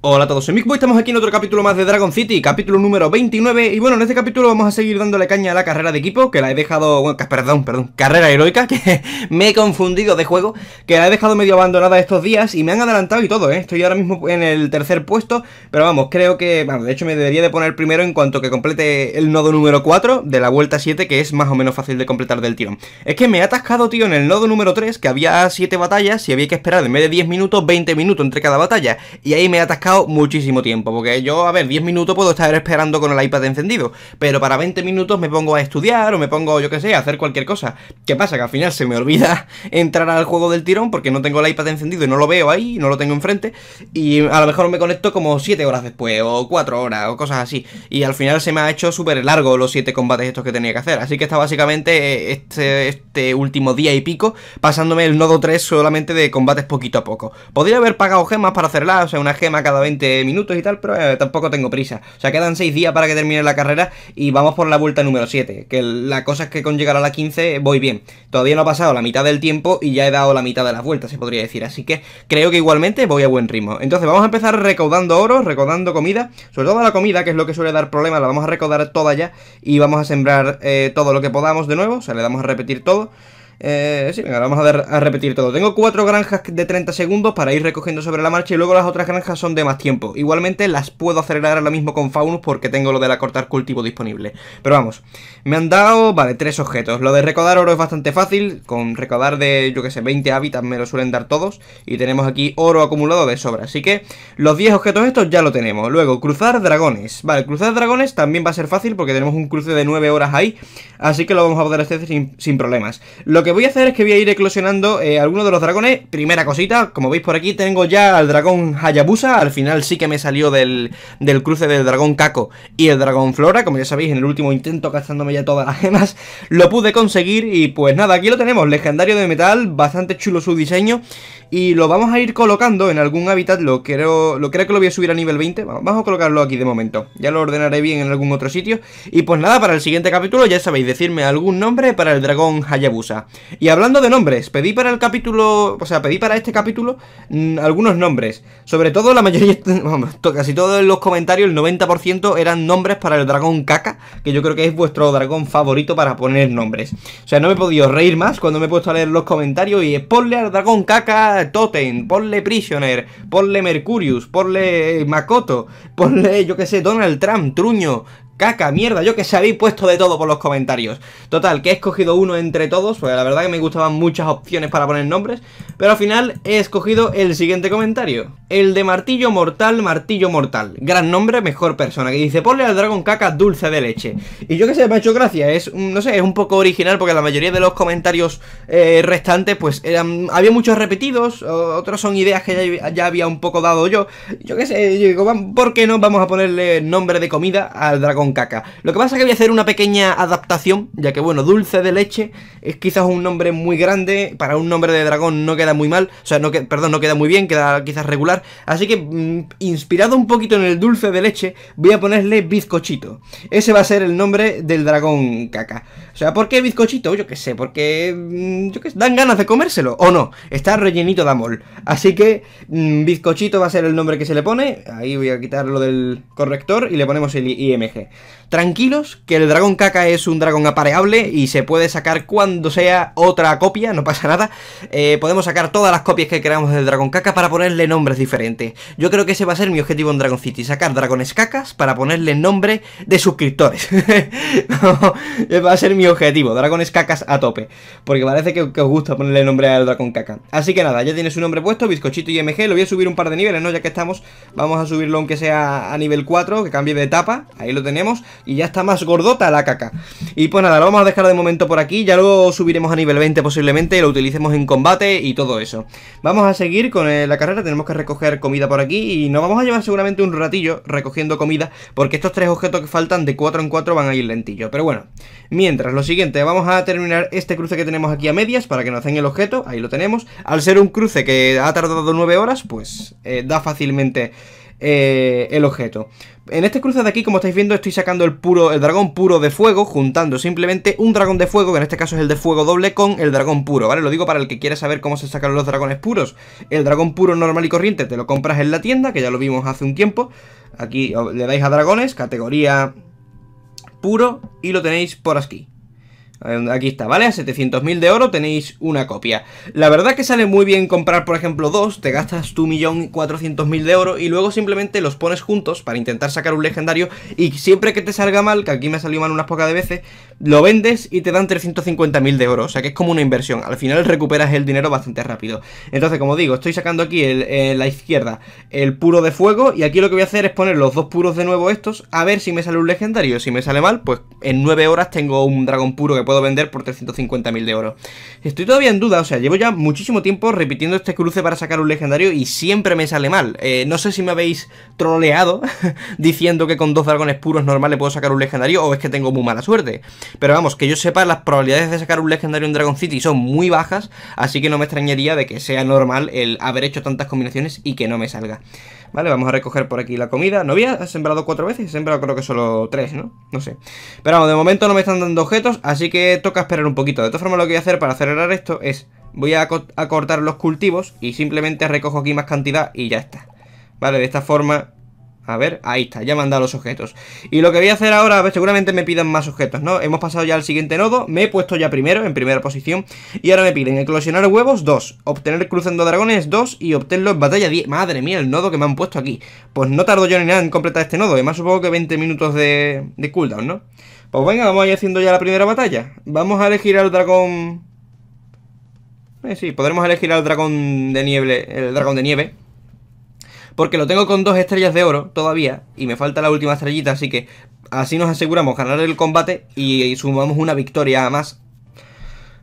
Hola a todos, soy Mikbo estamos aquí en otro capítulo más de Dragon City, capítulo número 29 Y bueno, en este capítulo vamos a seguir dándole caña a la carrera de equipo Que la he dejado, bueno, perdón, perdón, carrera heroica Que me he confundido de juego Que la he dejado medio abandonada estos días Y me han adelantado y todo, ¿eh? Estoy ahora mismo en el tercer puesto Pero vamos, creo que, bueno, de hecho me debería de poner primero En cuanto que complete el nodo número 4 de la vuelta 7 Que es más o menos fácil de completar del tirón Es que me he atascado, tío, en el nodo número 3 Que había 7 batallas y había que esperar en vez de 10 minutos, 20 minutos entre cada batalla Y ahí me he atascado muchísimo tiempo, porque yo, a ver, 10 minutos puedo estar esperando con el iPad encendido, pero para 20 minutos me pongo a estudiar o me pongo, yo que sé, a hacer cualquier cosa. ¿Qué pasa? Que al final se me olvida entrar al juego del tirón porque no tengo el iPad encendido y no lo veo ahí, no lo tengo enfrente, y a lo mejor me conecto como 7 horas después, o 4 horas, o cosas así, y al final se me ha hecho súper largo los 7 combates estos que tenía que hacer, así que está básicamente este, este último día y pico pasándome el nodo 3 solamente de combates poquito a poco. Podría haber pagado gemas para hacerla, o sea, una gema cada 20 minutos y tal, pero eh, tampoco tengo prisa. O sea, quedan 6 días para que termine la carrera y vamos por la vuelta número 7. Que la cosa es que con llegar a la 15 eh, voy bien. Todavía no ha pasado la mitad del tiempo y ya he dado la mitad de las vueltas, se podría decir. Así que creo que igualmente voy a buen ritmo. Entonces vamos a empezar recaudando oro, recaudando comida. Sobre todo la comida, que es lo que suele dar problemas, la vamos a recaudar toda ya. Y vamos a sembrar eh, todo lo que podamos de nuevo. O sea, le damos a repetir todo. Eh, sí, venga, vamos a, a, repetir todo. Tengo cuatro granjas de 30 segundos para ir recogiendo sobre la marcha y luego las otras granjas son de más tiempo. Igualmente las puedo acelerar ahora mismo con Faunus porque tengo lo de la cortar cultivo disponible. Pero vamos, me han dado, vale, tres objetos. Lo de recodar oro es bastante fácil, con recodar de, yo que sé, 20 hábitats me lo suelen dar todos. Y tenemos aquí oro acumulado de sobra, así que los 10 objetos estos ya lo tenemos. Luego, cruzar dragones. Vale, cruzar dragones también va a ser fácil porque tenemos un cruce de 9 horas ahí así que lo vamos a poder hacer sin, problemas. Lo que voy a hacer es que voy a ir eclosionando eh, algunos de los dragones. Primera cosita, como veis por aquí tengo ya al dragón Hayabusa, al final sí que me salió del, del cruce del dragón Kako y el dragón Flora, como ya sabéis en el último intento Cazándome ya todas las gemas, lo pude conseguir y pues nada, aquí lo tenemos, legendario de metal, bastante chulo su diseño y lo vamos a ir colocando en algún hábitat, lo creo, lo creo que lo voy a subir a nivel 20, vamos a colocarlo aquí de momento, ya lo ordenaré bien en algún otro sitio. Y pues nada, para el siguiente capítulo ya sabéis, decirme algún nombre para el dragón Hayabusa. Y hablando de nombres, pedí para el capítulo, o sea, pedí para este capítulo mm, algunos nombres. Sobre todo la mayoría, casi todos los comentarios, el 90% eran nombres para el dragón Caca, que yo creo que es vuestro dragón favorito para poner nombres. O sea, no me he podido reír más cuando me he puesto a leer los comentarios y spoiler, al dragón Caca Totten, ponle Prisoner, ponle Mercurius, ponle Makoto, ponle, yo que sé, Donald Trump, Truño, caca, mierda, yo que se habéis puesto de todo por los comentarios. Total, que he escogido uno entre todos, porque la verdad que me gustaban muchas opciones para poner nombres, pero al final he escogido el siguiente comentario. El de Martillo Mortal, Martillo Mortal. Gran nombre, mejor persona, que dice, ponle al dragón caca dulce de leche. Y yo que sé, me ha hecho gracia, es, mm, no sé, es un poco original, porque la mayoría de los comentarios eh, restantes, pues eran, había muchos repetidos, otros son ideas que ya, había un poco dado yo. Yo que sé, digo, ¿por qué no vamos a ponerle nombre de comida al dragón caca. Lo que pasa es que voy a hacer una pequeña adaptación, ya que bueno, dulce de leche es quizás un nombre muy grande, para un nombre de dragón no queda muy mal, o sea, no perdón, no queda muy bien, queda quizás regular. Así que, mm, inspirado un poquito en el dulce de leche, voy a ponerle bizcochito. Ese va a ser el nombre del dragón caca. O sea, ¿por qué bizcochito? Yo qué sé, porque mm, dan ganas de comérselo, o no, está rellenito de amor. Así que, mm, bizcochito va a ser el nombre que se le pone, ahí voy a quitar lo del corrector y le ponemos el IMG. Tranquilos, que el dragón caca es un dragón apareable y se puede sacar cuando sea otra copia, no pasa nada. Eh, podemos sacar todas las copias que queramos del dragón caca para ponerle nombres diferentes. Yo creo que ese va a ser mi objetivo en Dragon City, sacar dragones cacas para ponerle nombre de suscriptores. ese va a ser mi objetivo, dragones cacas a tope. Porque parece que, que os gusta ponerle nombre al dragón caca. Así que nada, ya tiene su nombre puesto, bizcochito y MG, lo voy a subir un par de niveles, ¿no? Ya que estamos, vamos a subirlo aunque sea a nivel 4, que cambie de etapa, ahí lo tenemos y ya está más gordota la caca. Y pues nada, lo vamos a dejar de momento por aquí, ya luego subiremos a nivel 20 posiblemente, lo utilicemos en combate y todo eso. Vamos a seguir con eh, la carrera, tenemos que recoger comida por aquí y nos vamos a llevar seguramente un ratillo recogiendo comida, porque estos tres objetos que faltan de 4 en 4 van a ir lentillo. Pero bueno, mientras, lo siguiente, vamos a terminar este cruce que tenemos aquí a medias para que nos den el objeto, ahí lo tenemos. Al ser un cruce que ha tardado 9 horas, pues eh, da fácilmente eh, el objeto. En este cruce de aquí, como estáis viendo, estoy sacando el puro, el dragón puro de fuego, juntando simplemente un dragón de fuego, que en este caso es el de fuego doble, con el dragón puro, ¿vale? Lo digo para el que quiera saber cómo se sacan los dragones puros. El dragón puro normal y corriente te lo compras en la tienda, que ya lo vimos hace un tiempo. Aquí oh, le dais a dragones, categoría puro, y lo tenéis por aquí, eh, aquí está, ¿vale? A 700.000 de oro tenéis una copia. La verdad que sale muy bien comprar, por ejemplo, dos, te gastas tu millón mil de oro y luego simplemente los pones juntos para intentar sacar un legendario y siempre que te salga mal, que aquí me ha salido mal unas pocas de veces, lo vendes y te dan 350.000 de oro, o sea que es como una inversión, al final recuperas el dinero bastante rápido. Entonces, como digo, estoy sacando aquí en eh, la izquierda el puro de fuego y aquí lo que voy a hacer es poner los dos puros de nuevo estos, a ver si me sale un legendario, si me sale mal, pues en 9 horas tengo un dragón puro que puedo vender por 350.000 de oro. Estoy todavía en duda, o sea, llevo ya muchísimo tiempo repitiendo este cruce para sacar un legendario y siempre me sale mal. Eh, no sé si me habéis troleado diciendo que con dos dragones puros normales puedo sacar un legendario o es que tengo muy mala suerte. Pero vamos, que yo sepa, las probabilidades de sacar un legendario en Dragon City son muy bajas, así que no me extrañaría de que sea normal el haber hecho tantas combinaciones y que no me salga. Vale, vamos a recoger por aquí la comida. No había sembrado cuatro veces, he sembrado creo que solo tres, ¿no? No sé. Pero vamos, de momento no me están dando objetos, así que toca esperar un poquito. De todas formas, lo que voy a hacer para acelerar esto es... Voy a, cortar los cultivos y simplemente recojo aquí más cantidad y ya está. Vale, de esta forma a ver, ahí está, ya me han dado los objetos Y lo que voy a hacer ahora, seguramente me pidan más objetos, ¿no? Hemos pasado ya al siguiente nodo Me he puesto ya primero, en primera posición Y ahora me piden eclosionar huevos, 2 Obtener cruzando dragones, 2 Y obtenerlo en batalla, 10 Madre mía, el nodo que me han puesto aquí Pues no tardo yo ni nada en completar este nodo Además supongo que 20 minutos de, de cooldown, ¿no? Pues venga, vamos a ir haciendo ya la primera batalla Vamos a elegir al dragón... Eh, sí, podremos elegir al dragón de nieve El dragón de nieve porque lo tengo con dos estrellas de oro todavía y me falta la última estrellita, así que así nos aseguramos ganar el combate y, sumamos una victoria a más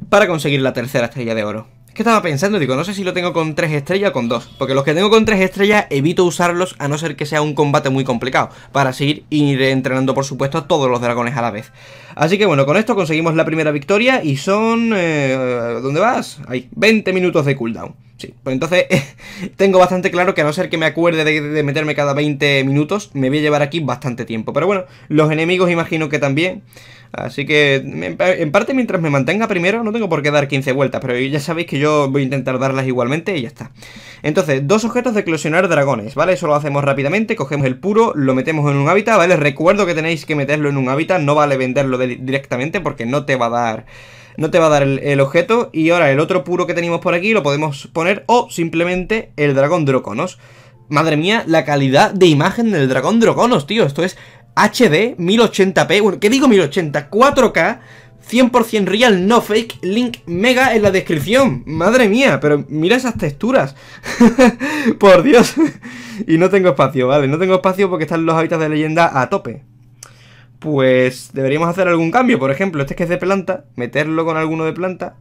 para conseguir la tercera estrella de oro. ¿Qué estaba pensando, digo, no sé si lo tengo con 3 estrellas o con 2. Porque los que tengo con 3 estrellas evito usarlos a no ser que sea un combate muy complicado. Para seguir ir entrenando, por supuesto, a todos los dragones a la vez. Así que bueno, con esto conseguimos la primera victoria y son... Eh, ¿Dónde vas? Ahí, 20 minutos de cooldown. Sí, pues entonces tengo bastante claro que a no ser que me acuerde de, meterme cada 20 minutos, me voy a llevar aquí bastante tiempo. Pero bueno, los enemigos imagino que también. Así que, en parte, mientras me mantenga primero, no tengo por qué dar 15 vueltas, pero ya sabéis que yo voy a intentar darlas igualmente y ya está. Entonces, dos objetos de eclosionar dragones, ¿vale? Eso lo hacemos rápidamente, cogemos el puro, lo metemos en un hábitat, ¿vale? Recuerdo que tenéis que meterlo en un hábitat, no vale venderlo directamente porque no te va a dar no te va a dar el, el, objeto. Y ahora el otro puro que tenemos por aquí lo podemos poner o simplemente el dragón Droconos. Madre mía, la calidad de imagen del dragón Droconos, tío. Esto es HD, 1080p, ¿qué digo 1080? 4K, 100% real, no fake, link mega en la descripción. Madre mía, pero mira esas texturas. Por Dios. y no tengo espacio, vale, no tengo espacio porque están los hábitats de leyenda a tope. Pues deberíamos hacer algún cambio, por ejemplo, este que es de planta, meterlo con alguno de planta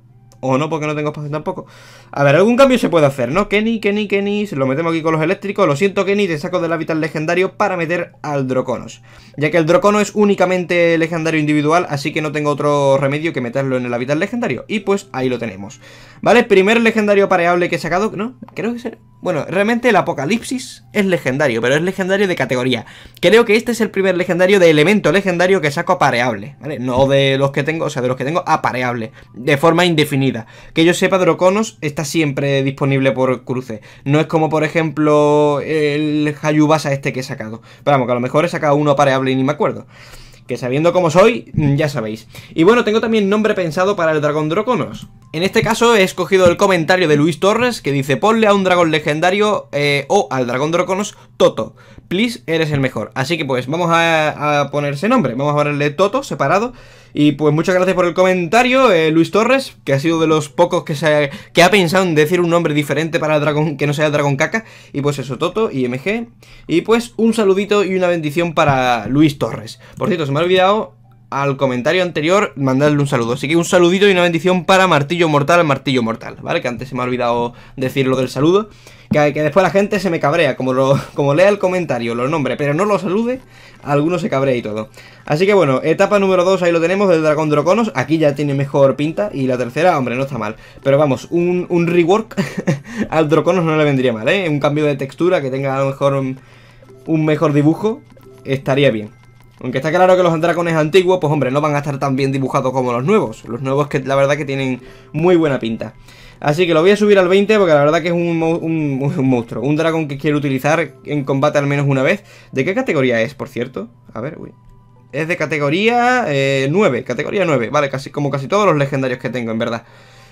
o no, porque no tengo espacio tampoco. A ver, algún cambio se puede hacer, ¿no? Kenny, Kenny, Kenny. Lo metemos aquí con los eléctricos. Lo siento, Kenny, te saco del hábitat legendario para meter al Droconos. Ya que el Drocono es únicamente legendario individual, así que no tengo otro remedio que meterlo en el hábitat legendario. Y pues ahí lo tenemos. ¿Vale? Primer legendario pareable que he sacado, ¿no? Creo que será. Bueno, realmente el Apocalipsis es legendario, pero es legendario de categoría. Creo que este es el primer legendario de elemento legendario que saco apareable, ¿vale? No de los que tengo, o sea, de los que tengo apareable, de forma indefinida. Que yo sepa, Droconos está siempre disponible por cruce. No es como, por ejemplo, el Hayubasa este que he sacado. Pero vamos, que a lo mejor he sacado uno pareable y ni me acuerdo. Que sabiendo cómo soy, ya sabéis. Y bueno, tengo también nombre pensado para el dragón Droconos. En este caso he escogido el comentario de Luis Torres que dice Ponle a un dragón legendario eh, o al dragón Droconos Toto Please, eres el mejor Así que pues vamos a, ponerse nombre Vamos a ponerle Toto separado Y pues muchas gracias por el comentario eh, Luis Torres Que ha sido de los pocos que, se ha, que ha pensado en decir un nombre diferente para el dragón Que no sea el dragón caca Y pues eso, Toto, IMG Y pues un saludito y una bendición para Luis Torres Por cierto, se me ha olvidado al comentario anterior, mandarle un saludo. Así que un saludito y una bendición para Martillo Mortal, Martillo Mortal, ¿vale? Que antes se me ha olvidado decir lo del saludo. Que, que después la gente se me cabrea, como, lo, como lea el comentario, los nombres, pero no lo salude, algunos se cabrea y todo. Así que bueno, etapa número 2, ahí lo tenemos, del Dragón Droconos. Aquí ya tiene mejor pinta. Y la tercera, hombre, no está mal. Pero vamos, un, rework al Droconos no le vendría mal, ¿eh? Un cambio de textura que tenga a lo mejor un mejor dibujo, estaría bien. Aunque está claro que los dragones antiguos, pues hombre, no van a estar tan bien dibujados como los nuevos. Los nuevos que la verdad que tienen muy buena pinta. Así que lo voy a subir al 20 porque la verdad que es un, monstruo. Un dragón que quiero utilizar en combate al menos una vez. ¿De qué categoría es, por cierto? A ver, uy. Es de categoría 9, eh, categoría 9, vale, casi, como casi todos los legendarios que tengo, en verdad.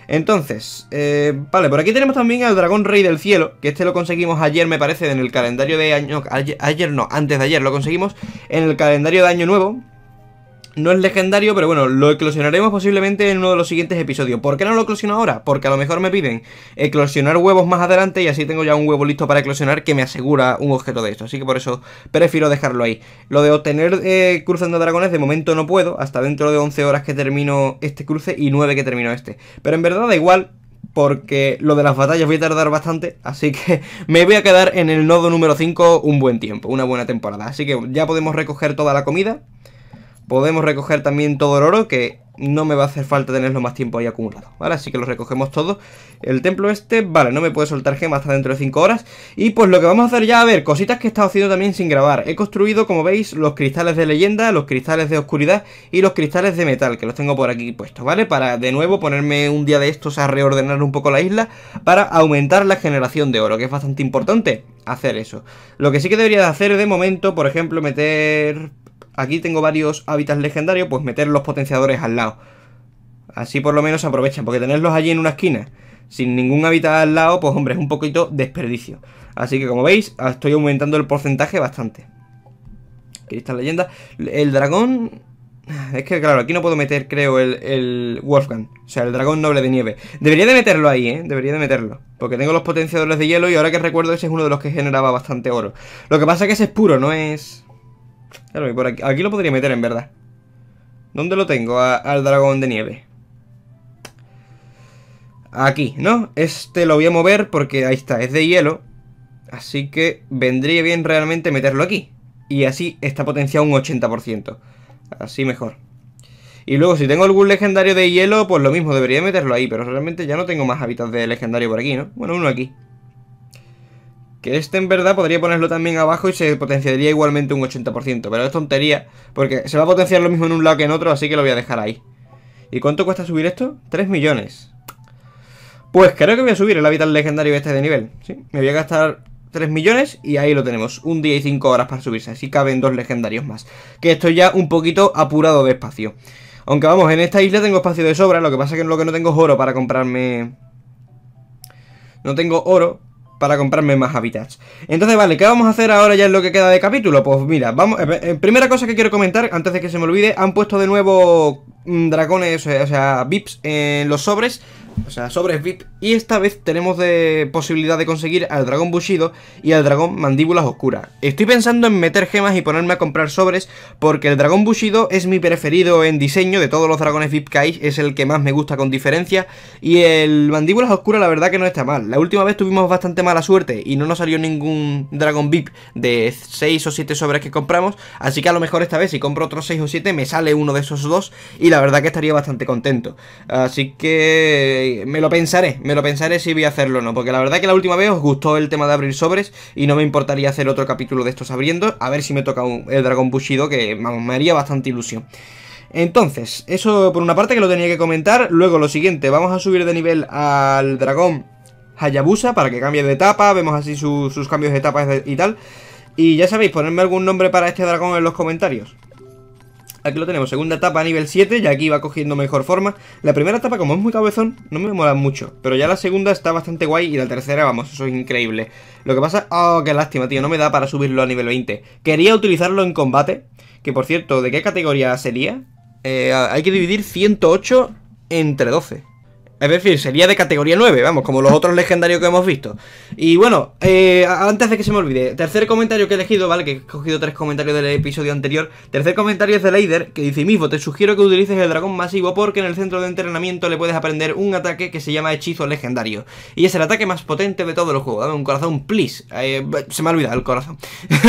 Entonces, eh, vale, por aquí tenemos también al dragón rey del cielo, que este lo conseguimos ayer, me parece, en el calendario de año... Ayer, ayer no, antes de ayer lo conseguimos, en el calendario de año nuevo, no es legendario, pero bueno, lo eclosionaremos posiblemente en uno de los siguientes episodios. ¿Por qué no lo eclosiono ahora? Porque a lo mejor me piden eclosionar huevos más adelante y así tengo ya un huevo listo para eclosionar que me asegura un objeto de esto. Así que por eso prefiero dejarlo ahí. Lo de obtener eh, cruzando dragones de momento no puedo, hasta dentro de 11 horas que termino este cruce y 9 que termino este. Pero en verdad da igual, porque lo de las batallas voy a tardar bastante, así que me voy a quedar en el nodo número 5 un buen tiempo, una buena temporada. Así que ya podemos recoger toda la comida Podemos recoger también todo el oro, que no me va a hacer falta tenerlo más tiempo ahí acumulado, ¿vale? Así que lo recogemos todo. El templo este, vale, no me puede soltar gema hasta dentro de 5 horas. Y pues lo que vamos a hacer ya, a ver, cositas que he estado haciendo también sin grabar. He construido, como veis, los cristales de leyenda, los cristales de oscuridad y los cristales de metal, que los tengo por aquí puestos, ¿vale? Para, de nuevo, ponerme un día de estos a reordenar un poco la isla para aumentar la generación de oro, que es bastante importante hacer eso. Lo que sí que debería de hacer de momento, por ejemplo, meter aquí tengo varios hábitats legendarios, pues meter los potenciadores al lado. Así por lo menos aprovechan, porque tenerlos allí en una esquina, sin ningún hábitat al lado, pues hombre, es un poquito desperdicio. Así que como veis, estoy aumentando el porcentaje bastante. Cristal leyenda. El dragón... Es que claro, aquí no puedo meter, creo, el, el Wolfgang. O sea, el dragón noble de nieve. Debería de meterlo ahí, ¿eh? Debería de meterlo. Porque tengo los potenciadores de hielo y ahora que recuerdo ese es uno de los que generaba bastante oro. Lo que pasa es que ese es puro, no es por aquí, aquí lo podría meter en verdad. ¿Dónde lo tengo al dragón de nieve? Aquí, ¿no? Este lo voy a mover porque ahí está, es de hielo. Así que vendría bien realmente meterlo aquí. Y así está potenciado un 80%. Así mejor. Y luego si tengo algún legendario de hielo, pues lo mismo, debería meterlo ahí. Pero realmente ya no tengo más hábitats de legendario por aquí, ¿no? Bueno, uno aquí. Que este en verdad podría ponerlo también abajo y se potenciaría igualmente un 80%. Pero es tontería, porque se va a potenciar lo mismo en un lado que en otro, así que lo voy a dejar ahí. ¿Y cuánto cuesta subir esto? 3 millones. Pues creo que voy a subir el hábitat legendario este de nivel. ¿sí? Me voy a gastar 3 millones y ahí lo tenemos. Un día y 5 horas para subirse. Así caben dos legendarios más. Que estoy ya un poquito apurado de espacio. Aunque vamos, en esta isla tengo espacio de sobra. Lo que pasa es que es lo que no tengo es oro para comprarme... No tengo oro para comprarme más hábitats. Entonces, vale, ¿qué vamos a hacer ahora ya en lo que queda de capítulo? Pues mira, vamos, eh, eh, primera cosa que quiero comentar, antes de que se me olvide, han puesto de nuevo Mm, dragones, o sea, VIPs en los sobres, o sea, sobres VIP, y esta vez tenemos de posibilidad de conseguir al dragón Bushido y al dragón Mandíbulas Oscuras. Estoy pensando en meter gemas y ponerme a comprar sobres, porque el dragón Bushido es mi preferido en diseño, de todos los dragones VIP que hay, es el que más me gusta con diferencia, y el Mandíbulas Oscuras la verdad que no está mal. La última vez tuvimos bastante mala suerte y no nos salió ningún dragón VIP de 6 o 7 sobres que compramos, así que a lo mejor esta vez si compro otros 6 o 7 me sale uno de esos dos, y la verdad que estaría bastante contento. Así que me lo pensaré, me lo pensaré si voy a hacerlo o no, porque la verdad que la última vez os gustó el tema de abrir sobres y no me importaría hacer otro capítulo de estos abriendo, a ver si me toca el dragón bushido, que me haría bastante ilusión. Entonces, eso por una parte que lo tenía que comentar, luego lo siguiente, vamos a subir de nivel al dragón Hayabusa para que cambie de etapa, vemos así sus cambios de etapas y tal. Y ya sabéis, ponerme algún nombre para este dragón en los comentarios. Aquí lo tenemos, segunda etapa a nivel 7, ya aquí va cogiendo mejor forma. La primera etapa, como es muy cabezón, no me mola mucho. Pero ya la segunda está bastante guay y la tercera, vamos, eso es increíble. Lo que pasa... Oh, qué lástima, tío, no me da para subirlo a nivel 20. Quería utilizarlo en combate. Que, por cierto, ¿de qué categoría sería? Eh, hay que dividir 108 entre 12. Es decir, sería de categoría 9, vamos, como los otros legendarios que hemos visto. Y bueno, eh, antes de que se me olvide, tercer comentario que he elegido, ¿vale? Que he cogido tres comentarios del episodio anterior. Tercer comentario es de Leider, que dice mismo, te sugiero que utilices el dragón masivo porque en el centro de entrenamiento le puedes aprender un ataque que se llama hechizo legendario. Y es el ataque más potente de todo el juego. Dame un corazón, please. Eh, se me ha olvidado el corazón.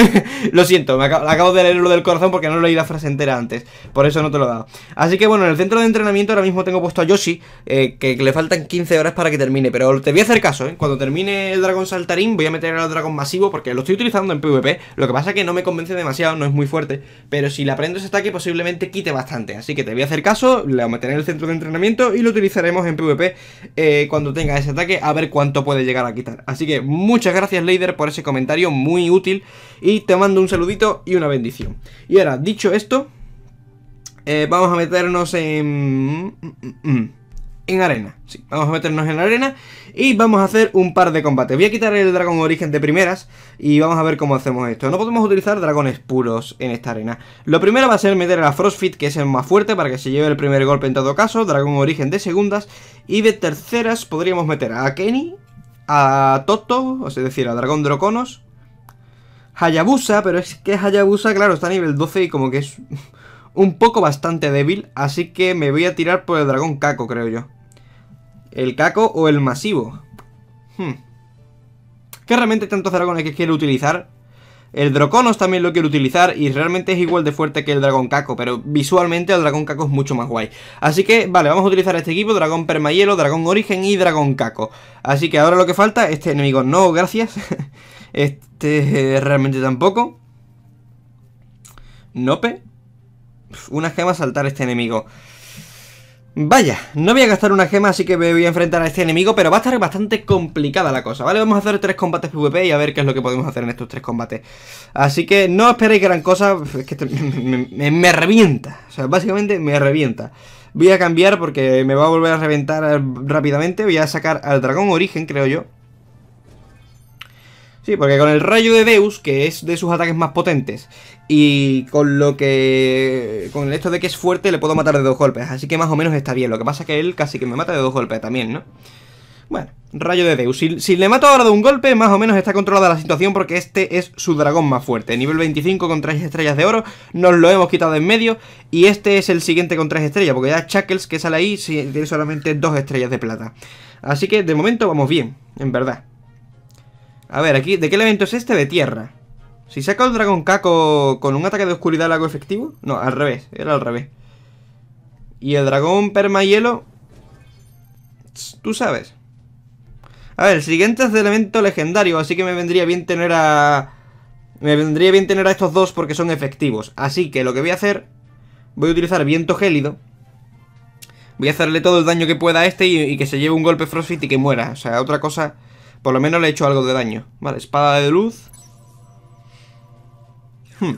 lo siento, me acabo, de leer lo del corazón porque no leí la frase entera antes. Por eso no te lo he dado. Así que bueno, en el centro de entrenamiento ahora mismo tengo puesto a Yoshi, eh, que le faltan 15 horas para que termine. Pero te voy a hacer caso, ¿eh? Cuando termine el dragón saltarín, voy a meter al dragón masivo porque lo estoy utilizando en PvP. Lo que pasa es que no me convence demasiado, no es muy fuerte. Pero si le aprendo ese ataque, posiblemente quite bastante. Así que te voy a hacer caso, a meteré en el centro de entrenamiento y lo utilizaremos en PvP eh, cuando tenga ese ataque, a ver cuánto puede llegar a quitar. Así que muchas gracias, Leider, por ese comentario muy útil. Y te mando un saludito y una bendición. Y ahora, dicho esto, eh, vamos a meternos en en arena. Sí, vamos a meternos en la arena y vamos a hacer un par de combates. Voy a quitar el dragón origen de primeras y vamos a ver cómo hacemos esto. No podemos utilizar dragones puros en esta arena. Lo primero va a ser meter a la Frostfit, que es el más fuerte, para que se lleve el primer golpe en todo caso. Dragón origen de segundas. Y de terceras podríamos meter a Kenny, a Toto, o es sea, decir, a Dragón Droconos. Hayabusa, pero es que Hayabusa, claro, está a nivel 12 y como que es un poco bastante débil, así que me voy a tirar por el dragón caco, creo yo. ¿El caco o el masivo? Hmm. Que realmente tantos dragones que quiero utilizar. El Droconos también lo quiero utilizar y realmente es igual de fuerte que el Dragón Caco, pero visualmente el Dragón Caco es mucho más guay. Así que, vale, vamos a utilizar este equipo, Dragón Permahielo, Dragón Origen y Dragón Caco. Así que ahora lo que falta, este enemigo no, gracias. este realmente tampoco. Nope una gema saltar a este enemigo. Vaya, no voy a gastar una gema, así que me voy a enfrentar a este enemigo, pero va a estar bastante complicada la cosa, ¿vale? Vamos a hacer tres combates PvP y a ver qué es lo que podemos hacer en estos tres combates. Así que no esperéis gran cosa, que me, me revienta, o sea, básicamente me revienta. Voy a cambiar porque me va a volver a reventar eh, rápidamente, voy a sacar al dragón origen, creo yo. Sí, porque con el rayo de Deus, que es de sus ataques más potentes, y con lo que. Con el hecho de que es fuerte, le puedo matar de dos golpes. Así que más o menos está bien. Lo que pasa es que él casi que me mata de dos golpes también, ¿no? Bueno, rayo de Deus. Si, le mato ahora de un golpe, más o menos está controlada la situación porque este es su dragón más fuerte. Nivel 25 con 3 estrellas de oro, nos lo hemos quitado en medio. Y este es el siguiente con 3 estrellas, porque ya Chuckles que sale ahí tiene solamente 2 estrellas de plata. Así que de momento vamos bien, en verdad. A ver, aquí, ¿de qué elemento es este? De tierra. Si saca el dragón caco con un ataque de oscuridad algo efectivo. No, al revés, era al revés. Y el dragón permahielo. Tú sabes. A ver, el siguiente es de elemento legendario, así que me vendría bien tener a. Me vendría bien tener a estos dos porque son efectivos. Así que lo que voy a hacer. Voy a utilizar viento gélido. Voy a hacerle todo el daño que pueda a este y, que se lleve un golpe Frostfit y que muera. O sea, otra cosa por lo menos le he hecho algo de daño. Vale, espada de luz. Hmm.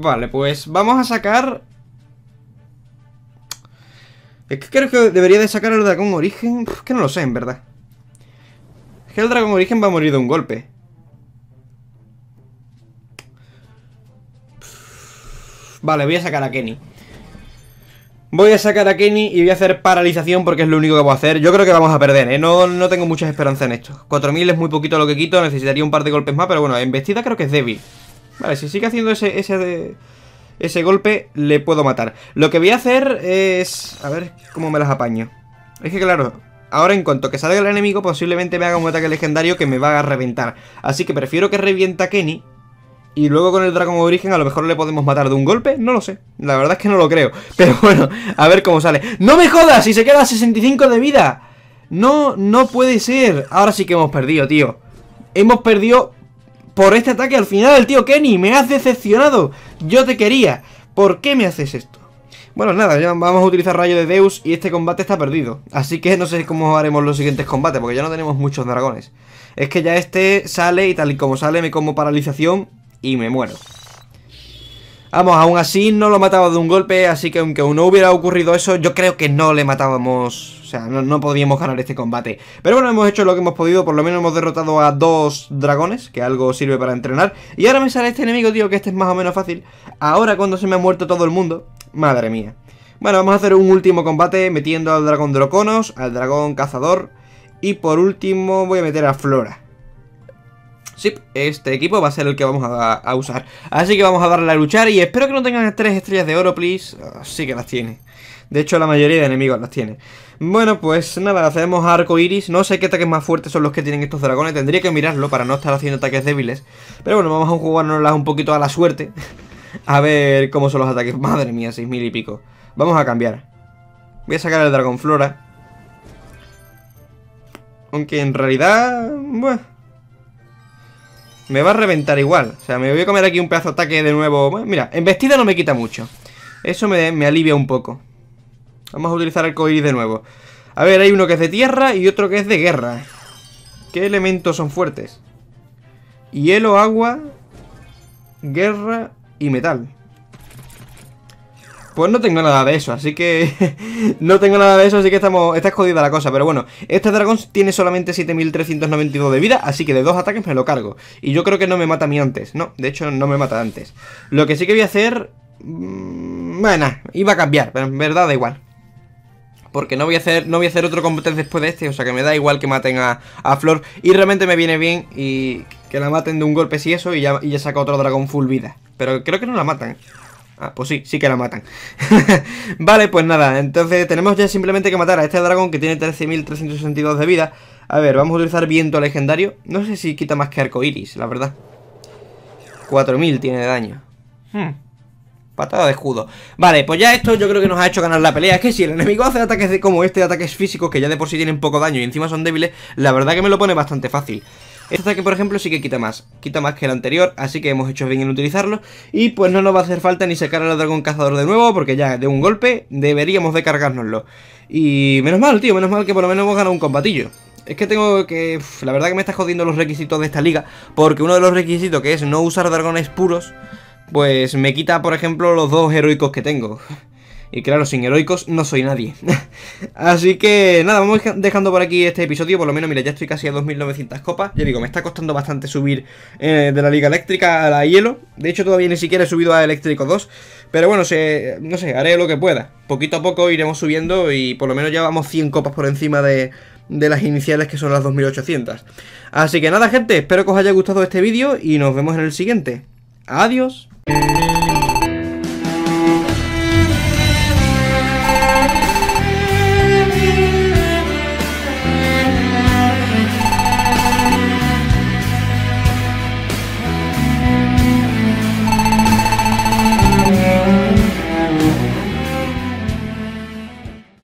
Vale, pues vamos a sacar... Es que creo que debería de sacar el dragón origen. que no lo sé, en verdad. Es que el dragón origen va a morir de un golpe. Vale, voy a sacar a Kenny. Voy a sacar a Kenny y voy a hacer paralización porque es lo único que voy a hacer. Yo creo que vamos a perder, ¿eh? No, no tengo mucha esperanza en esto. 4000 es muy poquito lo que quito, necesitaría un par de golpes más, pero bueno, en vestida creo que es débil. Vale, si sigue haciendo ese, ese, ese golpe, le puedo matar. Lo que voy a hacer es... A ver cómo me las apaño. Es que claro, ahora en cuanto que salga el enemigo, posiblemente me haga un ataque legendario que me va a reventar. Así que prefiero que revienta a Kenny y luego con el dragón origen a lo mejor le podemos matar de un golpe, no lo sé. La verdad es que no lo creo. Pero bueno, a ver cómo sale. ¡No me jodas! ¡Y se queda a 65 de vida! No, no puede ser. Ahora sí que hemos perdido, tío. Hemos perdido por este ataque al final, tío Kenny. Me has decepcionado. Yo te quería. ¿Por qué me haces esto? Bueno, nada, ya vamos a utilizar Rayo de Deus y este combate está perdido. Así que no sé cómo haremos los siguientes combates, porque ya no tenemos muchos dragones. Es que ya este sale y tal y como sale me como paralización y me muero. Vamos, aún así no lo mataba de un golpe, así que aunque no hubiera ocurrido eso, yo creo que no le matábamos, o sea, no, no, podíamos ganar este combate. Pero bueno, hemos hecho lo que hemos podido, por lo menos hemos derrotado a dos dragones, que algo sirve para entrenar. Y ahora me sale este enemigo, tío, que este es más o menos fácil. Ahora cuando se me ha muerto todo el mundo, madre mía. Bueno, vamos a hacer un último combate metiendo al dragón Droconos, al dragón cazador y por último voy a meter a Flora. Sí, este equipo va a ser el que vamos a, usar. Así que vamos a darle a luchar y espero que no tengan tres estrellas de oro, please. sí que las tiene. De hecho, la mayoría de enemigos las tiene. Bueno, pues nada, hacemos arco iris. No sé qué ataques más fuertes son los que tienen estos dragones. Tendría que mirarlo para no estar haciendo ataques débiles. Pero bueno, vamos a jugárnoslas un poquito a la suerte. a ver cómo son los ataques. Madre mía, seis mil y pico. Vamos a cambiar. Voy a sacar el dragón flora. Aunque en realidad... Bueno, me va a reventar igual. O sea, me voy a comer aquí un pedazo de ataque de nuevo. Mira, mira, embestida no me quita mucho. Eso me, me alivia un poco. Vamos a utilizar el coiris de nuevo. A ver, hay uno que es de tierra y otro que es de guerra. ¿Qué elementos son fuertes? Hielo, agua, guerra y metal. Pues no tengo nada de eso, así que... no tengo nada de eso, así que estamos... Está escodida la cosa, pero bueno. Este dragón tiene solamente 7392 de vida, así que de dos ataques me lo cargo. Y yo creo que no me mata a mí antes. No, de hecho no me mata antes. Lo que sí que voy a hacer... Mm, bueno, iba a cambiar, pero en verdad da igual. Porque no voy a hacer, no voy a hacer otro combate después de este, o sea que me da igual que maten a, Flor. Y realmente me viene bien y que la maten de un golpe si eso y ya, y ya saca otro dragón full vida. Pero creo que no la matan, Ah, pues sí, sí que la matan. vale, pues nada, entonces tenemos ya simplemente que matar a este dragón que tiene 13.362 de vida. A ver, vamos a utilizar viento legendario. No sé si quita más que arco la verdad. 4.000 tiene de daño. Hmm. Patada de escudo. Vale, pues ya esto yo creo que nos ha hecho ganar la pelea. Es que si el enemigo hace ataques como este, ataques físicos que ya de por sí tienen poco daño y encima son débiles, la verdad que me lo pone bastante fácil. Este ataque, por ejemplo, sí que quita más. Quita más que el anterior, así que hemos hecho bien en utilizarlo. Y pues no nos va a hacer falta ni sacar al dragón cazador de nuevo, porque ya de un golpe deberíamos de cargárnoslo. Y menos mal, tío, menos mal que por lo menos hemos ganado un combatillo. Es que tengo que... la verdad que me está jodiendo los requisitos de esta liga, porque uno de los requisitos que es no usar dragones puros, pues me quita, por ejemplo, los dos heroicos que tengo. Y claro, sin heroicos no soy nadie. Así que nada, vamos dejando por aquí este episodio. Por lo menos, mira, ya estoy casi a 2.900 copas. Ya digo, me está costando bastante subir eh, de la liga eléctrica a la hielo. De hecho, todavía ni siquiera he subido a eléctrico 2. Pero bueno, se, no sé, haré lo que pueda. Poquito a poco iremos subiendo y por lo menos ya vamos 100 copas por encima de, de las iniciales que son las 2800. Así que nada, gente, espero que os haya gustado este vídeo y nos vemos en el siguiente. Adiós.